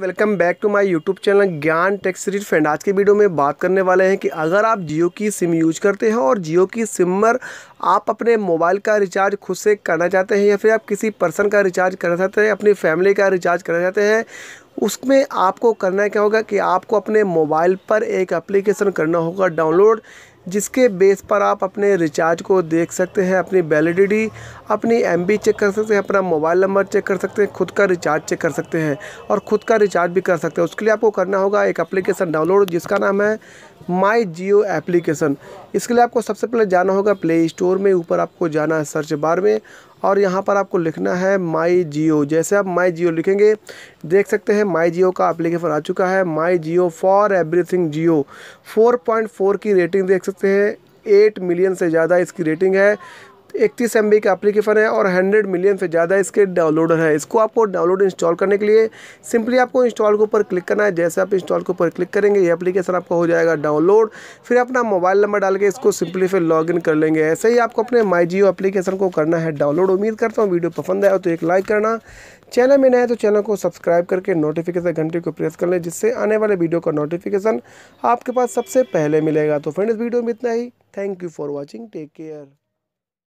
welcome back to my YouTube channel Gyan tech series friend आज के video में बात करने वाले हैं कि अगर आप जियो की सिम यूज करते हैं और जियो की सिम पर आप अपने मोबाइल का रिचार्ज खुद से करना चाहते हैं या फिर आप किसी पर्सन का रिचार्ज करना चाहते हैं अपनी फैमिली का रिचार्ज करना चाहते हैं उसमें आपको करना क्या होगा कि आपको अपने मोबाइल पर एक एप्लीकेशन करना होगा डाउनलोड जिसके बेस पर आप अपने रिचार्ज को देख सकते हैं अपनी वैलिडिटी अपनी एम चेक कर सकते हैं अपना मोबाइल नंबर चेक कर सकते हैं खुद का रिचार्ज चेक कर सकते हैं और ख़ुद का रिचार्ज भी कर सकते हैं उसके लिए आपको करना होगा एक एप्लीकेशन डाउनलोड जिसका नाम है माई जियो एप्लीकेशन इसके लिए आपको सबसे पहले जाना होगा प्ले स्टोर में ऊपर आपको जाना है सर्च बार में और यहाँ पर आपको लिखना है माई जियो जैसे आप माई जियो लिखेंगे देख सकते हैं माई जियो का एप्लीकेशन आ चुका है माई जियो फॉर एवरीथिंग जियो 4.4 की रेटिंग देख सकते हैं 8 मिलियन से ज़्यादा इसकी रेटिंग है इकतीस एम का एप्लीकेशन है और हंड्रेड मिलियन से ज़्यादा इसके डाउनलोडर है इसको आपको डाउनलोड इंस्टॉल करने के लिए सिंपली आपको इंस्टॉल के ऊपर क्लिक करना है जैसे आप इंस्टॉल के ऊपर क्लिक करेंगे ये एप्लीकेशन आपका हो जाएगा डाउनलोड फिर अपना मोबाइल नंबर डाल के इसको सिंपली फिर लॉगिन कर लेंगे ऐसे ही आपको अपने माई जियो एप्लीकेशन को करना है डाउनलोड उम्मीद करता हूँ वीडियो पसंद आया तो एक लाइक करना चैनल में नए तो चैनल को सब्सक्राइब करके नोटिफिकेशन घंटे को प्रेस कर लें जिससे आने वाले वीडियो का नोटिफिकेशन आपके पास सबसे पहले मिलेगा तो फ्रेंड्स वीडियो में इतना ही thank you for watching take care